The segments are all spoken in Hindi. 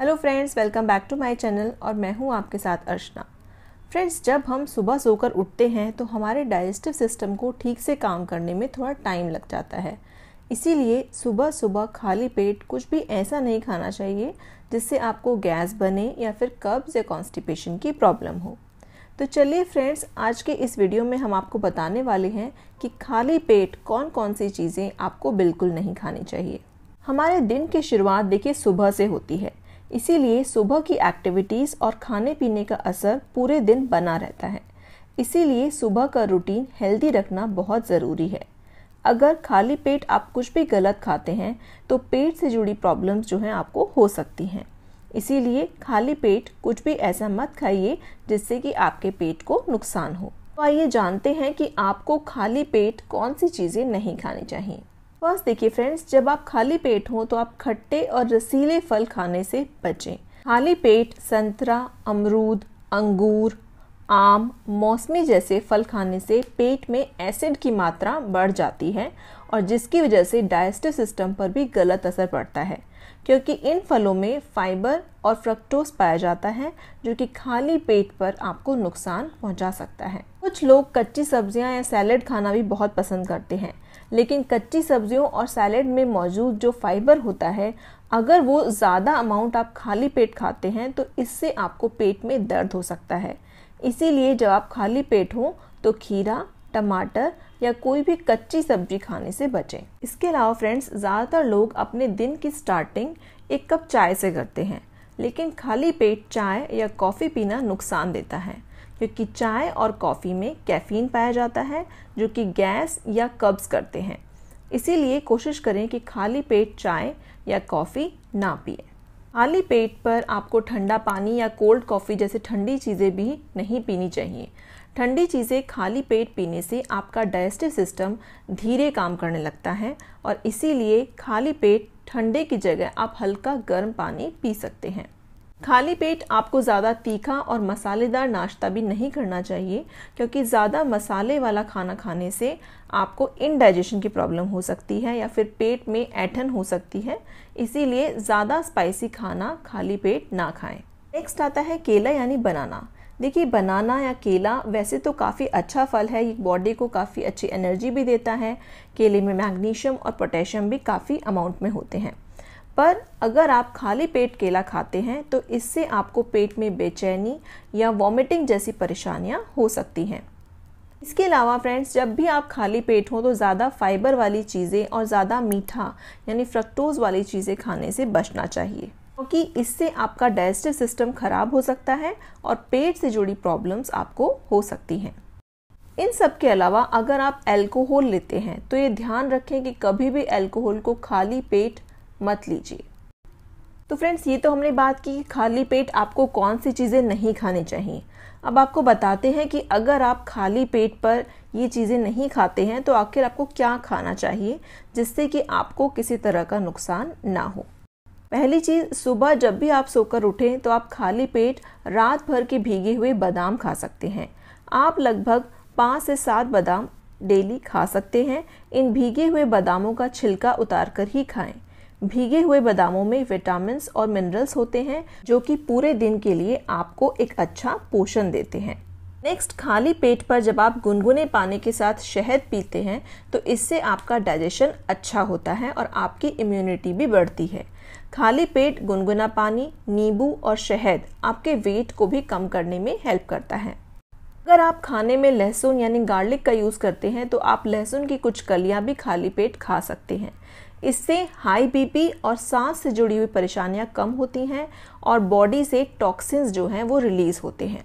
hello friends welcome back to my channel और मैं हूं आपके साथ अर्चना फ्रेंड्स जब हम सुबह सोकर उठते हैं तो हमारे डाइजेस्टिव सिस्टम को ठीक से काम करने में थोड़ा टाइम लग जाता है इसीलिए सुबह सुबह खाली पेट कुछ भी ऐसा नहीं खाना चाहिए जिससे आपको गैस बने या फिर कब्ज या कॉन्स्टिपेशन की प्रॉब्लम हो तो चलिए फ्रेंड्स आज के इस वीडियो में हम आपको बताने वाले हैं कि खाली पेट कौन कौन सी चीज़ें आपको बिल्कुल नहीं खानी चाहिए हमारे दिन की शुरुआत देखिए सुबह से होती है इसीलिए सुबह की एक्टिविटीज़ और खाने पीने का असर पूरे दिन बना रहता है इसीलिए सुबह का रूटीन हेल्दी रखना बहुत ज़रूरी है अगर खाली पेट आप कुछ भी गलत खाते हैं तो पेट से जुड़ी प्रॉब्लम्स जो हैं आपको हो सकती हैं इसीलिए खाली पेट कुछ भी ऐसा मत खाइए जिससे कि आपके पेट को नुकसान हो तो आइए जानते हैं कि आपको खाली पेट कौन सी चीज़ें नहीं खानी चाहिए फर्स्ट देखिए फ्रेंड्स जब आप खाली पेट हो तो आप खट्टे और रसीले फल खाने से बचें खाली पेट संतरा अमरूद अंगूर आम मौसमी जैसे फल खाने से पेट में एसिड की मात्रा बढ़ जाती है और जिसकी वजह से डाइजेस्टिव सिस्टम पर भी गलत असर पड़ता है क्योंकि इन फलों में फाइबर और फ्रक्टोज पाया जाता है जो कि खाली पेट पर आपको नुकसान पहुंचा सकता है कुछ लोग कच्ची सब्जियां या सैलेड खाना भी बहुत पसंद करते हैं लेकिन कच्ची सब्जियों और सैलेड में मौजूद जो फाइबर होता है अगर वो ज़्यादा अमाउंट आप खाली पेट खाते हैं तो इससे आपको पेट में दर्द हो सकता है इसीलिए जब आप खाली पेट हो तो खीरा टमाटर या कोई भी कच्ची सब्जी खाने से बचें इसके अलावा फ्रेंड्स ज़्यादातर लोग अपने दिन की स्टार्टिंग एक कप चाय से करते हैं लेकिन खाली पेट चाय या कॉफ़ी पीना नुकसान देता है क्योंकि चाय और कॉफ़ी में कैफीन पाया जाता है जो कि गैस या कब्ज करते हैं इसीलिए कोशिश करें कि खाली पेट चाय या कॉफ़ी ना पिए खाली पेट पर आपको ठंडा पानी या कोल्ड कॉफ़ी जैसे ठंडी चीज़ें भी नहीं पीनी चाहिए ठंडी चीज़ें खाली पेट पीने से आपका डाइजेस्टिव सिस्टम धीरे काम करने लगता है और इसीलिए खाली पेट ठंडे की जगह आप हल्का गर्म पानी पी सकते हैं खाली पेट आपको ज़्यादा तीखा और मसालेदार नाश्ता भी नहीं करना चाहिए क्योंकि ज़्यादा मसाले वाला खाना खाने से आपको इनडाइजेशन की प्रॉब्लम हो सकती है या फिर पेट में ऐठन हो सकती है इसीलिए ज़्यादा स्पाइसी खाना खाली पेट ना खाएं नेक्स्ट आता है केला यानी बनाना देखिए बनाना या केला वैसे तो काफ़ी अच्छा फल है ये बॉडी को काफ़ी अच्छी एनर्जी भी देता है केले में मैग्नीशियम और पोटेशियम भी काफ़ी अमाउंट में होते हैं पर अगर आप खाली पेट केला खाते हैं तो इससे आपको पेट में बेचैनी या वॉमिटिंग जैसी परेशानियां हो सकती हैं इसके अलावा फ्रेंड्स जब भी आप खाली पेट हो तो ज़्यादा फाइबर वाली चीज़ें और ज़्यादा मीठा यानी फ्रक्टोज वाली चीज़ें खाने से बचना चाहिए क्योंकि इससे आपका डाइजेस्टिव सिस्टम खराब हो सकता है और पेट से जुड़ी प्रॉब्लम्स आपको हो सकती हैं इन सब के अलावा अगर आप अल्कोहल लेते हैं तो ये ध्यान रखें कि कभी भी अल्कोहल को खाली पेट मत लीजिए तो फ्रेंड्स ये तो हमने बात की खाली पेट आपको कौन सी चीज़ें नहीं खानी चाहिए अब आपको बताते हैं कि अगर आप खाली पेट पर ये चीज़ें नहीं खाते हैं तो आखिर आपको क्या खाना चाहिए जिससे कि आपको किसी तरह का नुकसान ना हो पहली चीज़ सुबह जब भी आप सोकर उठें तो आप खाली पेट रात भर के भीगे हुए बादाम खा सकते हैं आप लगभग पाँच से सात बादाम डेली खा सकते हैं इन भीगे हुए बादामों का छिलका उतार कर ही खाएं भीगे हुए बादामों में विटामिन और मिनरल्स होते हैं जो कि पूरे दिन के लिए आपको एक अच्छा पोषण देते हैं नेक्स्ट खाली पेट पर जब आप गुनगुने पानी के साथ शहद पीते हैं तो इससे आपका डाइजेशन अच्छा होता है और आपकी इम्यूनिटी भी बढ़ती है खाली पेट गुनगुना पानी नींबू और शहद आपके वेट को भी कम करने में हेल्प करता है अगर आप खाने में लहसुन यानी गार्लिक का यूज़ करते हैं तो आप लहसुन की कुछ कलियाँ भी खाली पेट खा सकते हैं इससे हाई बीपी और सांस से जुड़ी हुई परेशानियां कम होती हैं और बॉडी से टॉक्सिन्स जो हैं वो रिलीज होते हैं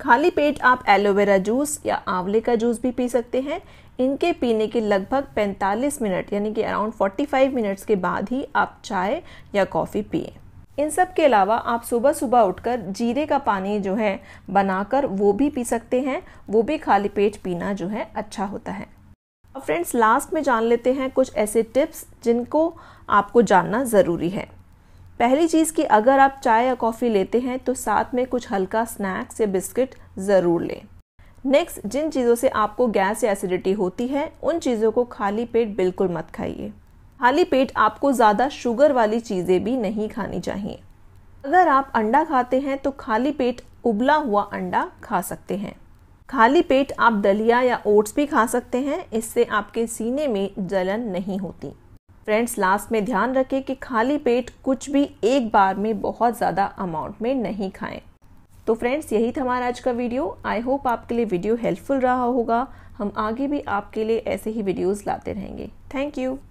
खाली पेट आप एलोवेरा जूस या आंवले का जूस भी पी सकते हैं इनके पीने के लगभग 45 मिनट यानी कि अराउंड 45 मिनट्स के बाद ही आप चाय या कॉफ़ी पिए इन सब के अलावा आप सुबह सुबह उठकर जीरे का पानी जो है बनाकर वो भी पी सकते हैं वो भी खाली पेट पीना जो है अच्छा होता है अब फ्रेंड्स लास्ट में जान लेते हैं कुछ ऐसे टिप्स जिनको आपको जानना ज़रूरी है पहली चीज़ कि अगर आप चाय या कॉफ़ी लेते हैं तो साथ में कुछ हल्का स्नैक्स या बिस्किट ज़रूर लें नेक्स्ट जिन चीज़ों से आपको गैस या एसिडिटी होती है उन चीज़ों को खाली पेट बिल्कुल मत खाइए खाली पेट आपको ज़्यादा शुगर वाली चीज़ें भी नहीं खानी चाहिए अगर आप अंडा खाते हैं तो खाली पेट उबला हुआ अंडा खा सकते हैं खाली पेट आप दलिया या ओट्स भी खा सकते हैं इससे आपके सीने में जलन नहीं होती फ्रेंड्स लास्ट में ध्यान रखें कि खाली पेट कुछ भी एक बार में बहुत ज़्यादा अमाउंट में नहीं खाएं तो फ्रेंड्स यही था हमारा आज का वीडियो आई होप आपके लिए वीडियो हेल्पफुल रहा होगा हम आगे भी आपके लिए ऐसे ही वीडियोज़ लाते रहेंगे थैंक यू